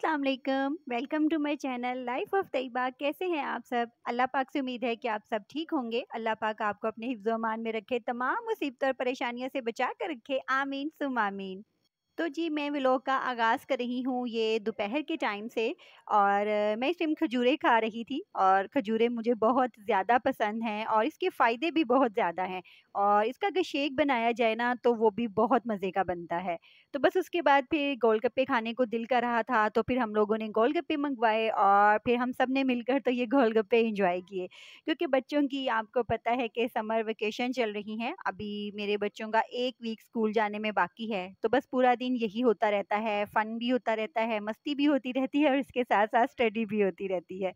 अस्सलाम वालेकुम welcome to my channel life of Tayyaba कैसे हैं आप सब अल्लाह पाक से उम्मीद है कि आप सब ठीक होंगे अल्लाह पाक आपको अपने हिफ्जमान में रखे तमाम मुसीबत और परेशानियों से बचा कर रखे आमीन सुम आमीन तो जी मैं व्लॉग का आगाज़ कर रही हूँ ये दोपहर के टाइम से और मैं इस टाइम खजूरें खा रही थी और खजूरें मुझे बहुत ज़्यादा पसंद हैं और इसके फ़ायदे भी बहुत ज़्यादा हैं और इसका अगर शेक बनाया जाए ना तो वो भी बहुत मज़े का बनता है तो बस उसके बाद फिर गोलगप्पे खाने को दिल कर रहा था तो फिर हम लोगों ने गोलगप्पे मंगवाए और फिर हम सब ने मिलकर तो ये गोलगप्पे इंजॉय किए क्योंकि बच्चों की आपको पता है कि समर वेकेशन चल रही हैं अभी मेरे बच्चों का एक वीक स्कूल जाने में बाकी है तो बस पूरा दिन यही होता रहता है फ़न भी होता रहता है मस्ती भी होती रहती है और इसके साथ साथ स्टडी भी होती रहती है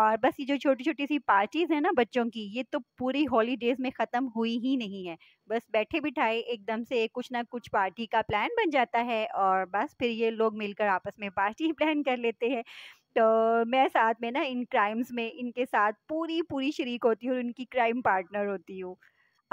और बस ये जो छोटी छोटी सी पार्टीज़ हैं ना बच्चों की ये तो पूरी हॉलीडेज़ में ख़त्म हुई ही नहीं है बस बैठे बिठाए एकदम से कुछ ना कुछ पार्टी का प्लान बन जाता है और बस फिर ये लोग मिलकर आपस में पार्टी प्लान कर लेते हैं तो मैं साथ में ना इन क्राइम्स में इनके साथ पूरी पूरी शरीक होती हूँ और इनकी क्राइम पार्टनर होती हूँ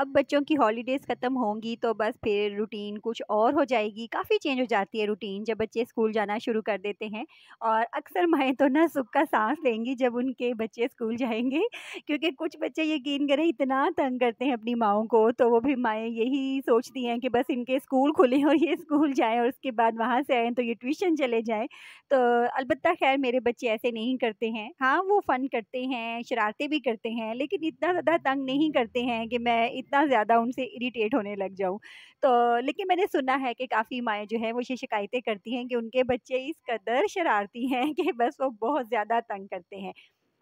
अब बच्चों की हॉलीडेज़ ख़त्म होंगी तो बस फिर रूटीन कुछ और हो जाएगी काफ़ी चेंज हो जाती है रूटीन जब बच्चे स्कूल जाना शुरू कर देते हैं और अक्सर माएँ तो ना सुख का सांस लेंगी जब उनके बच्चे स्कूल जाएंगे क्योंकि कुछ बच्चे यकीन करें इतना तंग करते हैं अपनी माओ को तो वो भी माएँ यही सोचती हैं कि बस इनके स्कूल खुलें और ये स्कूल जाएँ और उसके बाद वहाँ से आएँ तो ये ट्यूशन चले जाएँ तो अलबत् खैर मेरे बच्चे ऐसे नहीं करते हैं हाँ वो फ़न करते हैं शरारतें भी करते हैं लेकिन इतना ज़्यादा तंग नहीं करते हैं कि मैं इतना ज़्यादा उनसे इरीटेट होने लग जाऊँ तो लेकिन मैंने सुना है कि काफ़ी माएँ जो है वो ये शिकायतें करती हैं कि उनके बच्चे इस कदर शरारती हैं कि बस वो बहुत ज़्यादा तंग करते हैं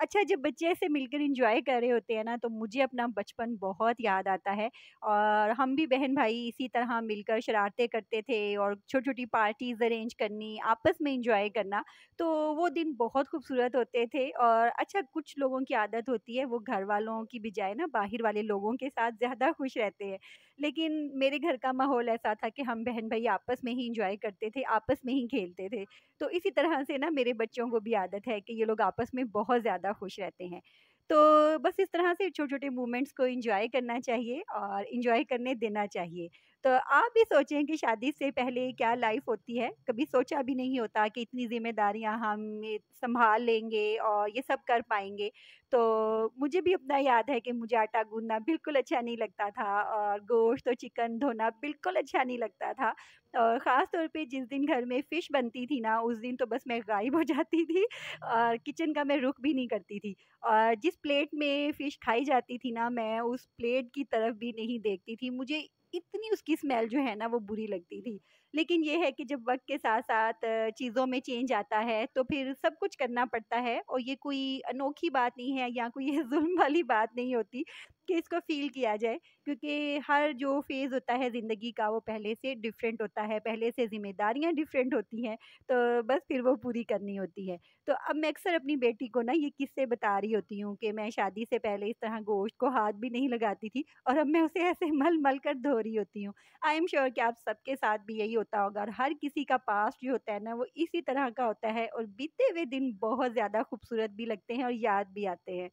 अच्छा जब बच्चे ऐसे मिलकर इंजॉय कर रहे होते हैं ना तो मुझे अपना बचपन बहुत याद आता है और हम भी बहन भाई इसी तरह मिलकर शरारतें करते थे और छोटी छोटी पार्टीज़ अरेंज करनी आपस में इंजॉय करना तो वो दिन बहुत खूबसूरत होते थे और अच्छा कुछ लोगों की आदत होती है वो घर वालों की बजाय ना बाहर वाले लोगों के साथ ज़्यादा खुश रहते हैं लेकिन मेरे घर का माहौल ऐसा था कि हम बहन भाई आपस में ही इंजॉय करते थे आपस में ही खेलते थे तो इसी तरह से ना मेरे बच्चों को भी आदत है कि ये लोग आपस में बहुत ज़्यादा ज़्यादा खुश रहते हैं तो बस इस तरह से छोटे छोटे मूवमेंट्स को इन्जॉय करना चाहिए और इन्जॉय करने देना चाहिए तो आप भी सोचें कि शादी से पहले क्या लाइफ होती है कभी सोचा भी नहीं होता कि इतनी जिम्मेदारियां हम संभाल लेंगे और ये सब कर पाएंगे तो मुझे भी अपना याद है कि मुझे आटा गूंदना बिल्कुल अच्छा नहीं लगता था और गोश्त और चिकन धोना बिल्कुल अच्छा नहीं लगता था और ख़ास तौर पे जिस दिन घर में फ़िश बनती थी ना उस दिन तो बस मैं गायब हो जाती थी और किचन का मैं रुख भी नहीं करती थी और जिस प्लेट में फ़िश खाई जाती थी ना मैं उस प्लेट की तरफ भी नहीं देखती थी मुझे इतनी उसकी स्मेल जो है ना वो बुरी लगती थी लेकिन ये है कि जब वक्त के साथ साथ चीज़ों में चेंज आता है तो फिर सब कुछ करना पड़ता है और ये कोई अनोखी बात नहीं है या कोई जुल्म वाली बात नहीं होती कि इसको फ़ील किया जाए क्योंकि हर जो फेज़ होता है ज़िंदगी का वो पहले से डिफरेंट होता है पहले से ज़िम्मेदारियाँ डिफरेंट होती हैं तो बस फिर वो पूरी करनी होती है तो अब मैं अक्सर अपनी बेटी को ना ये किस्से बता रही होती हूँ कि मैं शादी से पहले इस तरह गोश्त को हाथ भी नहीं लगाती थी और अब मैं उसे ऐसे मल मल कर धो रही होती हूँ आई एम श्योर कि आप सबके साथ भी यही होता होगा और हर किसी का पास्ट जो होता है ना वो इसी तरह का होता है और बीते हुए दिन बहुत ज़्यादा खूबसूरत भी लगते हैं और याद भी आते हैं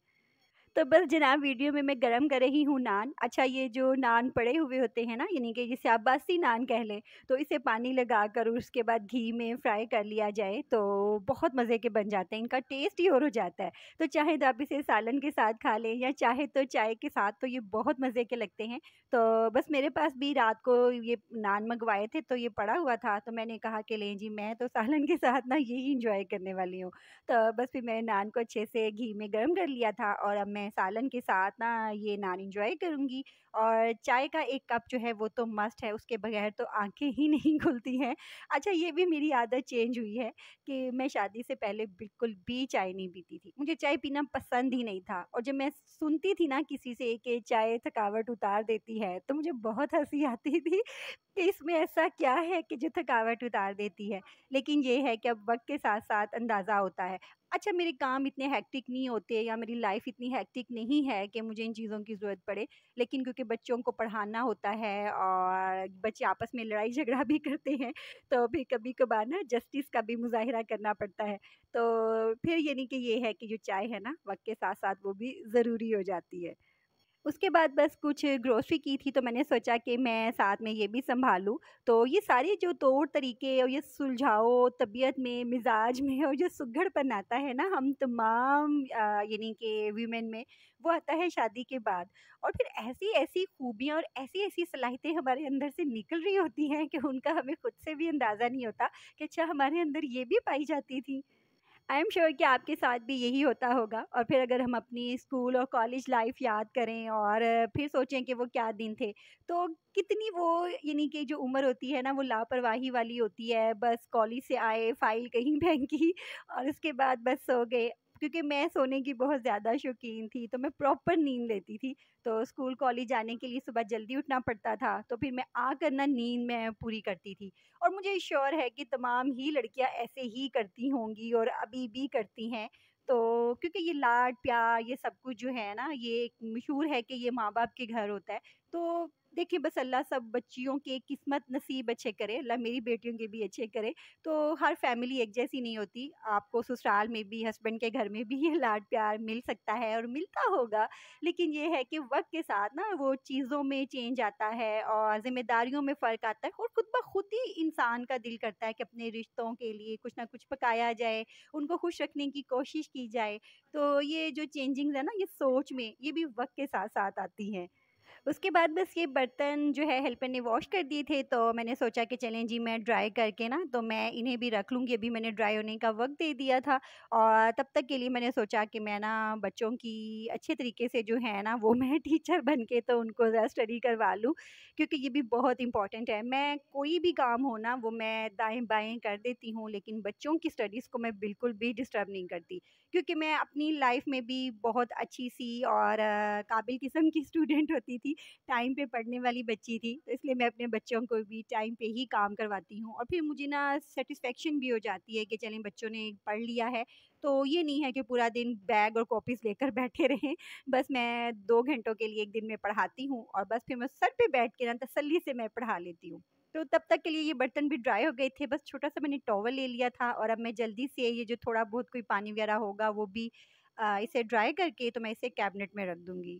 तो बस जनाब वीडियो में मैं गरम कर रही हूँ नान अच्छा ये जो नान पड़े हुए होते हैं ना यानी कि जिसे आप बासी नान कह लें तो इसे पानी लगा कर उसके बाद घी में फ्राई कर लिया जाए तो बहुत मज़े के बन जाते हैं इनका टेस्ट ही और हो जाता है तो चाहे तो आप इसे सालन के साथ खा लें या चाहे तो चाय के साथ तो ये बहुत मज़े के लगते हैं तो बस मेरे पास भी रात को ये नान मंगवाए थे तो ये पड़ा हुआ था तो मैंने कहा कि लें जी मैं तो सालन के साथ ना यही इंजॉय करने वाली हूँ तो बस फिर मैंने नान को अच्छे से घी में गर्म कर लिया था और अब मैं सालन के साथ ना ये नान इंजॉय करूँगी और चाय का एक कप जो है वो तो मस्ट है उसके बगैर तो आंखें ही नहीं खुलती हैं अच्छा ये भी मेरी आदत चेंज हुई है कि मैं शादी से पहले बिल्कुल भी चाय नहीं पीती थी मुझे चाय पीना पसंद ही नहीं था और जब मैं सुनती थी ना किसी से कि चाय थकावट उतार देती है तो मुझे बहुत हंसी आती थी कि इसमें ऐसा क्या है कि जो थकावट उतार देती है लेकिन ये है कि अब वक्त के साथ साथ अंदाज़ा होता है अच्छा मेरे काम इतने हैक्टिक नहीं होते या मेरी लाइफ इतनी हैक्टिक रियलिस्टिक नहीं है कि मुझे इन चीज़ों की ज़रूरत पड़े लेकिन क्योंकि बच्चों को पढ़ाना होता है और बच्चे आपस में लड़ाई झगड़ा भी करते हैं तो भी कभी कभार ना जस्टिस का भी मुजाहरा करना पड़ता है तो फिर यानी कि ये है कि जो चाय है ना वक्त के साथ साथ वो भी ज़रूरी हो जाती है उसके बाद बस कुछ ग्रोसरी की थी तो मैंने सोचा कि मैं साथ में ये भी संभालूँ तो ये सारे जो तौर तरीके और ये सुलझाओ तबीयत में मिजाज में और जो सुघड़पन आता है ना हम तमाम यानी कि वीमेन में वो आता है शादी के बाद और फिर ऐसी ऐसी खूबियाँ और ऐसी ऐसी सलाहितें हमारे अंदर से निकल रही होती हैं कि उनका हमें खुद से भी अंदाज़ा नहीं होता कि अच्छा हमारे अंदर ये भी पाई जाती थी आई एम श्योर कि आपके साथ भी यही होता होगा और फिर अगर हम अपनी स्कूल और कॉलेज लाइफ याद करें और फिर सोचें कि वो क्या दिन थे तो कितनी वो यानी कि जो उम्र होती है ना वो लापरवाही वाली होती है बस कॉलेज से आए फाइल कहीं फेंकी और उसके बाद बस सो गए क्योंकि मैं सोने की बहुत ज़्यादा शौकीन थी तो मैं प्रॉपर नींद लेती थी तो स्कूल कॉलेज जाने के लिए सुबह जल्दी उठना पड़ता था तो फिर मैं आ करना नींद मैं पूरी करती थी और मुझे श्योर है कि तमाम ही लड़कियां ऐसे ही करती होंगी और अभी भी करती हैं तो क्योंकि ये लाड प्यार ये सब कुछ जो है ना ये मशहूर है कि ये माँ बाप के घर होता है तो देखिए बस अल्लाह सब बच्चियों के किस्मत नसीब अच्छे करे अल्लाह मेरी बेटियों के भी अच्छे करे तो हर फैमिली एक जैसी नहीं होती आपको ससुराल में भी हस्बैंड के घर में भी ये लाड प्यार मिल सकता है और मिलता होगा लेकिन ये है कि वक्त के साथ ना वो चीज़ों में चेंज आता है और ज़िम्मेदारियों में फ़र्क आता है और खुद ब खुद ही इंसान का दिल करता है कि अपने रिश्तों के लिए कुछ ना कुछ पकाया जाए उनको खुश रखने की कोशिश की जाए तो ये जो चेंजिंग है ना ये सोच में ये भी वक्त के साथ साथ आती हैं उसके बाद बस ये बर्तन जो है हेल्पर ने वॉश कर दिए थे तो मैंने सोचा कि चलें जी मैं ड्राई करके ना तो मैं इन्हें भी रख लूँगी अभी मैंने ड्राई होने का वक्त दे दिया था और तब तक के लिए मैंने सोचा कि मैं ना बच्चों की अच्छे तरीके से जो है ना वो मैं टीचर बन के तो उनको ज़्यादा स्टडी करवा लूँ क्योंकि ये भी बहुत इंपॉर्टेंट है मैं कोई भी काम हो ना वो मैं दाएँ बाएँ कर देती हूँ लेकिन बच्चों की स्टडीज़ को मैं बिल्कुल भी डिस्टर्ब नहीं करती क्योंकि मैं अपनी लाइफ में भी बहुत अच्छी सी और काबिल किस्म की स्टूडेंट होती थी टाइम पे पढ़ने वाली बच्ची थी तो इसलिए मैं अपने बच्चों को भी टाइम पे ही काम करवाती हूँ और फिर मुझे ना सेटिस्फेक्शन भी हो जाती है कि चलें बच्चों ने पढ़ लिया है तो ये नहीं है कि पूरा दिन बैग और कॉपीज़ लेकर बैठे रहें बस मैं दो घंटों के लिए एक दिन में पढ़ाती हूँ और बस फिर मैं सर पे बैठ के ना तसल्ली से मैं पढ़ा लेती हूँ तो तब तक के लिए ये बर्तन भी ड्राई हो गए थे बस छोटा सा मैंने टॉवल ले लिया था और अब मैं जल्दी से ये जो थोड़ा बहुत कोई पानी वगैरह होगा वो भी आ, इसे ड्राई करके तो मैं इसे कैबिनेट में रख दूंगी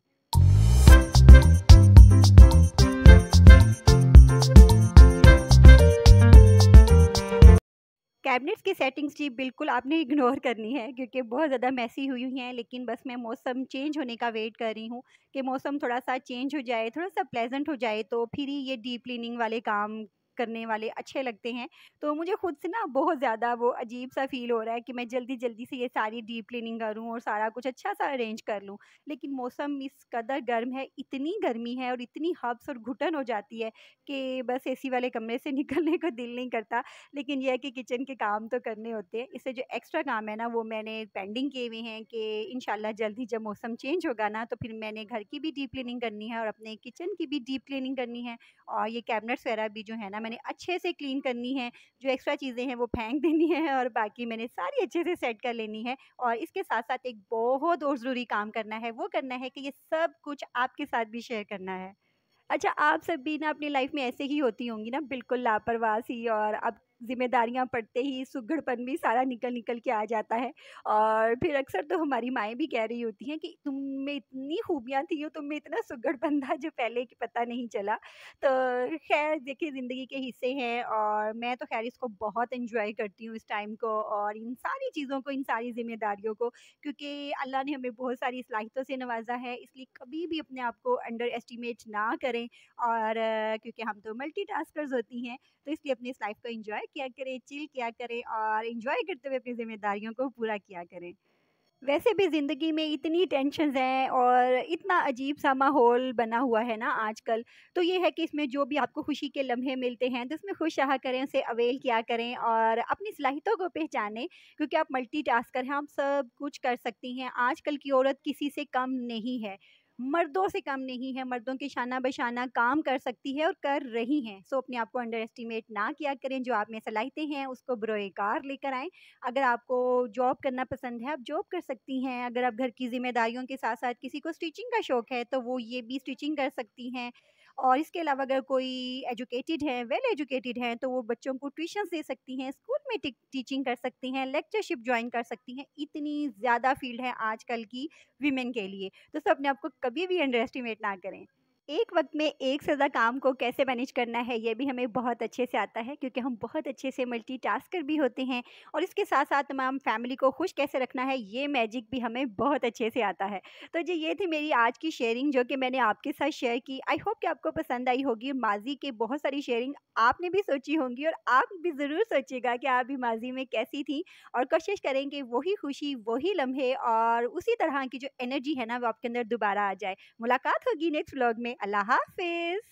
कैबिनेट्स की सेटिंग्स जी बिल्कुल आपने इग्नोर करनी है क्योंकि बहुत ज़्यादा मैसी हुई हैं लेकिन बस मैं मौसम चेंज होने का वेट कर रही हूँ कि मौसम थोड़ा सा चेंज हो जाए थोड़ा सा प्लेजेंट हो जाए तो फिर ही ये डीप क्लिनिंग वाले काम करने वाले अच्छे लगते हैं तो मुझे खुद से ना बहुत ज़्यादा वो अजीब सा फील हो रहा है कि मैं जल्दी जल्दी से ये सारी डीप क्लिनिंग करूँ और सारा कुछ अच्छा सा अरेंज कर लूँ लेकिन मौसम इस कदर गर्म है इतनी गर्मी है और इतनी हब्स और घुटन हो जाती है कि बस ए वाले कमरे से निकलने को दिल नहीं करता लेकिन यह है कि किचन के काम तो करने होते हैं इससे जो एक्स्ट्रा काम है ना वो मैंने पेंडिंग किए हुए हैं कि इन जल्दी जब मौसम चेंज होगा ना तो फिर मैंने घर की भी डीप क्लिनिंग करनी है और अपने किचन की भी डीप क्लिनिंग करनी है और ये कैबिनेट्स वगैरह भी जो है ना मैंने अच्छे से क्लीन करनी है जो एक्स्ट्रा चीज़ें हैं वो फेंक देनी है और बाकी मैंने सारी अच्छे से सेट कर लेनी है और इसके साथ साथ एक बहुत और ज़रूरी काम करना है वो करना है कि ये सब कुछ आपके साथ भी शेयर करना है अच्छा आप सब भी ना अपनी लाइफ में ऐसे ही होती होंगी ना बिल्कुल लापरवाह सी और अब जिम्मेदारियाँ पड़ते ही सुगड़पन भी सारा निकल निकल के आ जाता है और फिर अक्सर तो हमारी माएँ भी कह रही होती हैं कि तुम में इतनी खूबियाँ थी हो तुम में इतना सुगड़पन था जो पहले कि पता नहीं चला तो खैर देखिए ज़िंदगी के हिस्से हैं और मैं तो खैर इसको बहुत इन्जॉय करती हूँ इस टाइम को और इन सारी चीज़ों को इन सारी जिम्मेदारियों को क्योंकि अल्लाह ने हमें बहुत सारी सलाहितों से नवाजा है इसलिए कभी भी अपने आप को अंडर एस्टिमेट ना करें और क्योंकि हम तो मल्टी होती हैं तो इसलिए अपनी इस लाइफ को इन्जॉय किया करें चिल किया करें और इन्जॉय करते हुए अपनी जिम्मेदारियों को पूरा किया करें वैसे भी ज़िंदगी में इतनी टेंशन हैं और इतना अजीब सा माहौल बना हुआ है ना आजकल तो ये है कि इसमें जो भी आपको खुशी के लम्हे मिलते हैं तो इसमें खुश रहा करें उसे अवेल किया करें और अपनी सलाहितों को पहचानें क्योंकि आप टास्कर हैं आप सब कुछ कर सकती हैं आजकल की औरत किसी से कम नहीं है मर्दों से कम नहीं है मर्दों के शाना बशाना काम कर सकती है और कर रही हैं सो अपने आप को अंडर एस्टिमेट ना किया करें जो आप में सलाहितें हैं उसको बरोकार लेकर आएँ अगर आपको जॉब करना पसंद है आप जॉब कर सकती हैं अगर आप घर की जिम्मेदारियों के साथ साथ किसी को स्टिचिंग का शौक़ है तो वो ये भी स्टिचिंग कर सकती हैं और इसके अलावा अगर कोई एजुकेटेड हैं वेल एजुकेटेड हैं तो वो बच्चों को ट्यूशन दे सकती हैं स्कूल में टीचिंग कर सकती हैं लेक्चरशिप ज्वाइन कर सकती हैं इतनी ज़्यादा फील्ड है आजकल की वीमेन के लिए तो सब अपने आप को कभी भी अंडर एस्टिमेट ना करें एक वक्त में एक से ज़्यादा काम को कैसे मैनेज करना है ये भी हमें बहुत अच्छे से आता है क्योंकि हम बहुत अच्छे से टास्कर भी होते हैं और इसके साथ साथ तमाम फैमिली को खुश कैसे रखना है ये मैजिक भी हमें बहुत अच्छे से आता है तो जी ये थी मेरी आज की शेयरिंग जो कि मैंने आपके साथ शेयर की आई होप कि आपको पसंद आई होगी माजी की बहुत सारी शेयरिंग आपने भी सोची होंगी और आप भी ज़रूर सोचिएगा कि आप भी माजी में कैसी थी और कोशिश करेंगे वही खुशी वही लम्हे और उसी तरह की जो एनर्जी है ना वो आपके अंदर दोबारा आ जाए मुलाकात होगी नेक्स्ट व्लॉग में अल्लाह हाफिज़